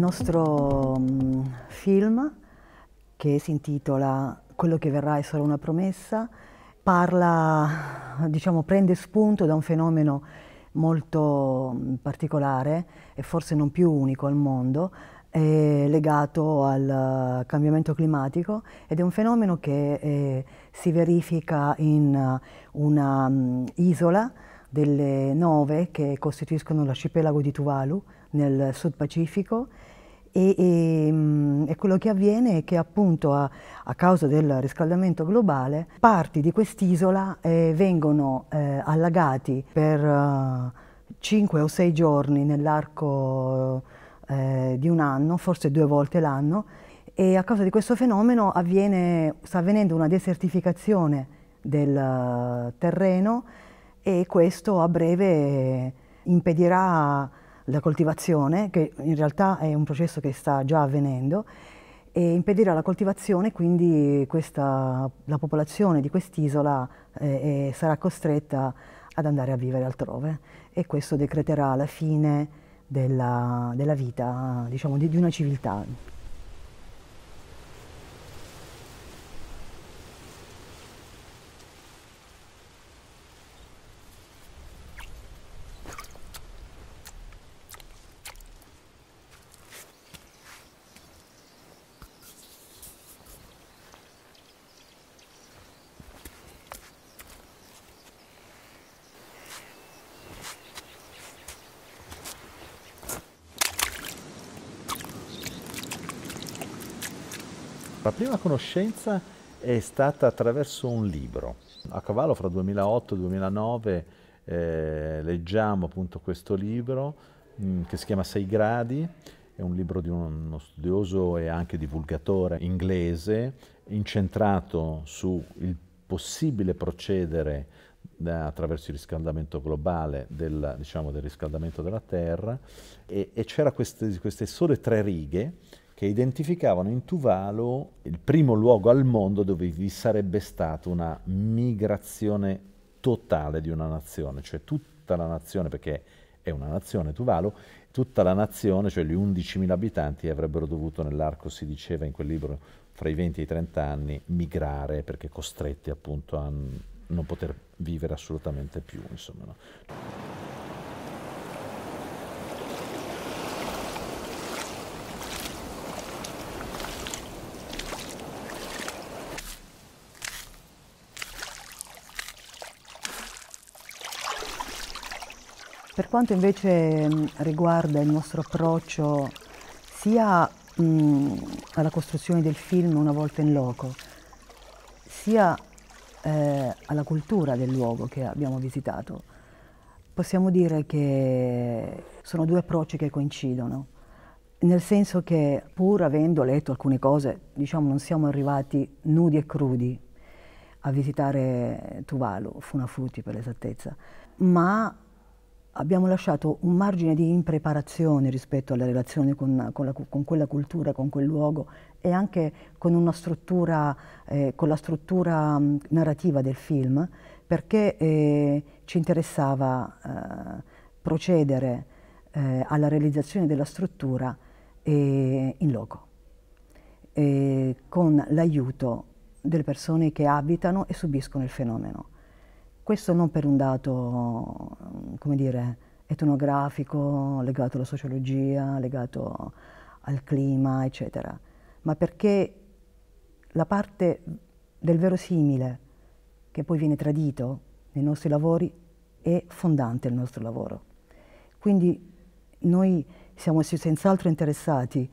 nostro um, film, che si intitola Quello che verrà è solo una promessa, parla, diciamo, prende spunto da un fenomeno molto mm, particolare e forse non più unico al mondo, legato al eh, cambiamento climatico ed è un fenomeno che eh, si verifica in eh, una um, isola delle nove che costituiscono l'arcipelago di Tuvalu nel Sud Pacifico e, e, mm, e, quello che avviene è che appunto a, a causa del riscaldamento globale parti di quest'isola eh, vengono eh, allagati per eh, 5 o 6 giorni nell'arco eh, di un anno, forse due volte l'anno, e a causa di questo fenomeno avviene, sta avvenendo una desertificazione del eh, terreno e questo a breve impedirà la coltivazione, che in realtà è un processo che sta già avvenendo, e impedirà la coltivazione, quindi questa, la popolazione di quest'isola eh, eh sarà costretta ad andare a vivere altrove e questo decreterà la fine della, della vita, diciamo, di, di una civiltà. La prima conoscenza è stata attraverso un libro. A cavallo fra 2008 e 2009 eh, leggiamo appunto questo libro mh, mm, che si chiama Sei gradi, è un libro di uno studioso e anche divulgatore inglese incentrato sul possibile procedere eh, attraverso il riscaldamento globale del, diciamo, del riscaldamento della Terra e, e c'era queste, queste sole tre righe che identificavano in Tuvalu il primo luogo al mondo dove vi sarebbe stata una migrazione totale di una nazione, cioè tutta la nazione, perché è una nazione Tuvalu, tutta la nazione, cioè gli 11.000 abitanti, avrebbero dovuto nell'arco, si diceva in quel libro, fra i 20 e i 30 anni, migrare perché costretti appunto a non poter vivere assolutamente più. Insomma, no? Per quanto invece mm, riguarda il nostro approccio sia mh, mm, alla costruzione del film una volta in loco, sia eh, alla cultura del luogo che abbiamo visitato, possiamo dire che sono due approcci che coincidono, nel senso che pur avendo letto alcune cose, diciamo non siamo arrivati nudi e crudi a visitare Tuvalu, Funafuti per l'esattezza, ma abbiamo lasciato un margine di impreparazione rispetto alla relazione con, con, la, con quella cultura, con quel luogo e anche con, eh, con la struttura mm, narrativa del film perché eh, ci interessava eh, procedere eh, alla realizzazione della struttura eh, in loco eh, con l'aiuto delle persone che abitano e subiscono il fenomeno. Questo non per un dato, come dire, etnografico, legato alla sociologia, legato al clima, eccetera, ma perché la parte del verosimile che poi viene tradito nei nostri lavori è fondante il nostro lavoro. Quindi noi siamo senz'altro interessati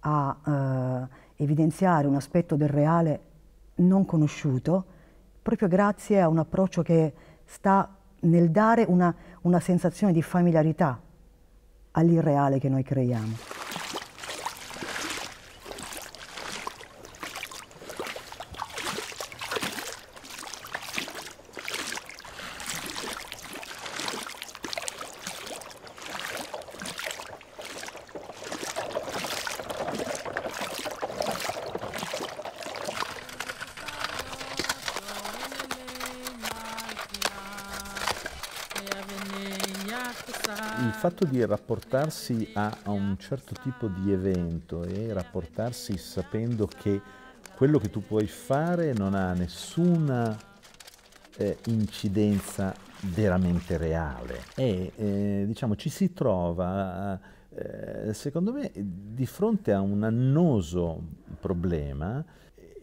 a eh, evidenziare un aspetto del reale non conosciuto, proprio grazie a un approccio che sta nel dare una, una sensazione di familiarità all'irreale che noi creiamo. il fatto di rapportarsi a, a, un certo tipo di evento e rapportarsi sapendo che quello che tu puoi fare non ha nessuna eh, incidenza veramente reale e eh, diciamo ci si trova eh, secondo me di fronte a un annoso problema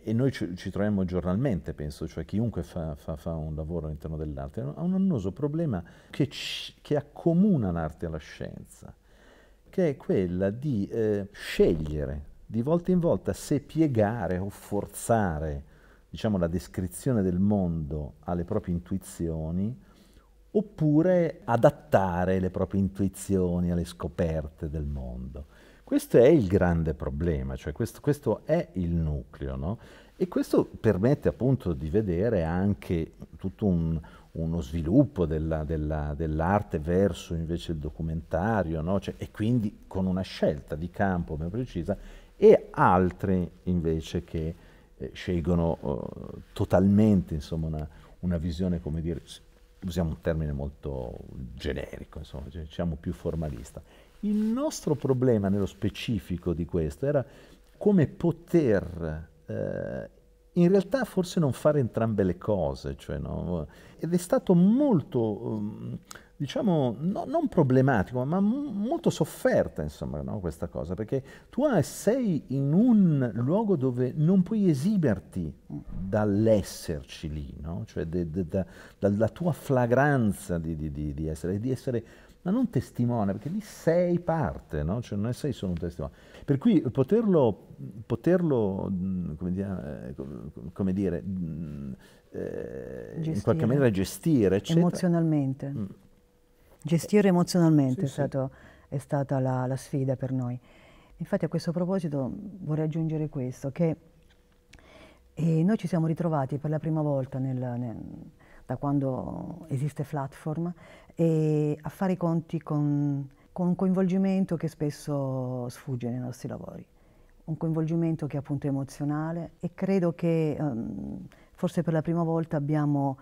e noi ci, ci, troviamo giornalmente, penso, cioè chiunque fa, fa, fa un lavoro all'interno dell'arte, ha un annoso problema che, che, accomuna l'arte alla scienza, che è quella di eh, scegliere di volta in volta se piegare o forzare diciamo, la descrizione del mondo alle proprie intuizioni oppure adattare le proprie intuizioni alle scoperte del mondo. Questo è il grande problema, cioè questo, questo è il nucleo, no? E questo permette appunto di vedere anche tutto un, uno sviluppo dell'arte della, dell verso invece il documentario, no? cioè, e quindi con una scelta di campo ben precisa, e altri invece che eh, scelgono eh, totalmente insomma, una, una, visione, come dire, usiamo un termine molto generico, insomma, diciamo più formalista. Il nostro problema nello specifico di questo era come poter eh, in realtà forse non fare entrambe le cose, cioè, no? ed è stato molto, mm, diciamo, no, non problematico, ma molto sofferta insomma, no? questa cosa, perché tu ah, sei in un luogo dove non puoi esiberti dall'esserci lì, cioè de, de, da, dalla tua flagranza di, di, di essere, di essere ma non testimone, perché lì sei parte, no? cioè non sei solo un testimone. Per cui poterlo, poterlo mm, eh, come dire, come mm, eh, dire in qualche maniera gestire, eccetera. Emozionalmente. Mm. Gestire emozionalmente sì, è, stato, è, stata la, la sfida per noi. Infatti a questo proposito vorrei aggiungere questo, che e eh, noi ci siamo ritrovati per la prima volta nel, nel, da quando esiste Flatform, e a fare i conti con, con un coinvolgimento che spesso sfugge nei nostri lavori, un coinvolgimento che è appunto emozionale e credo che um, forse per la prima volta abbiamo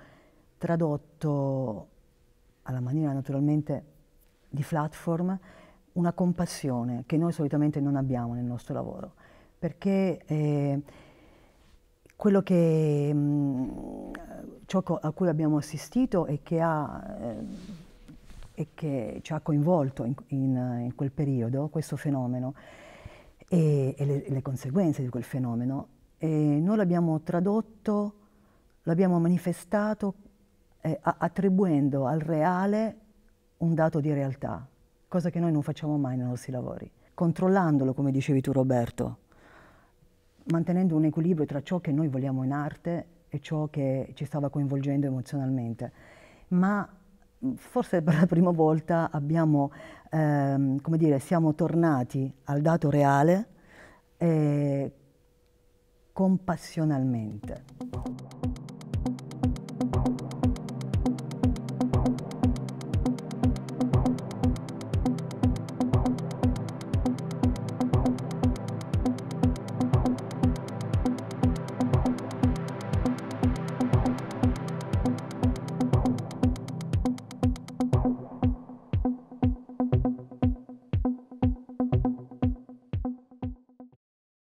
tradotto alla maniera naturalmente di Flatform una compassione che noi solitamente non abbiamo nel nostro lavoro, perché eh, quello che, mh, mm, ciò a cui abbiamo assistito e che, ha, eh, e che ci ha coinvolto in, in, in, quel periodo, questo fenomeno e, e le, le, conseguenze di quel fenomeno, e noi l'abbiamo tradotto, l'abbiamo manifestato eh, attribuendo al reale un dato di realtà, cosa che noi non facciamo mai nei nostri lavori, controllandolo, come dicevi tu Roberto, mantenendo un equilibrio tra ciò che noi vogliamo in arte e ciò che ci stava coinvolgendo emozionalmente. Ma mm, forse per la prima volta abbiamo, ehm, come dire, siamo tornati al dato reale eh, compassionalmente.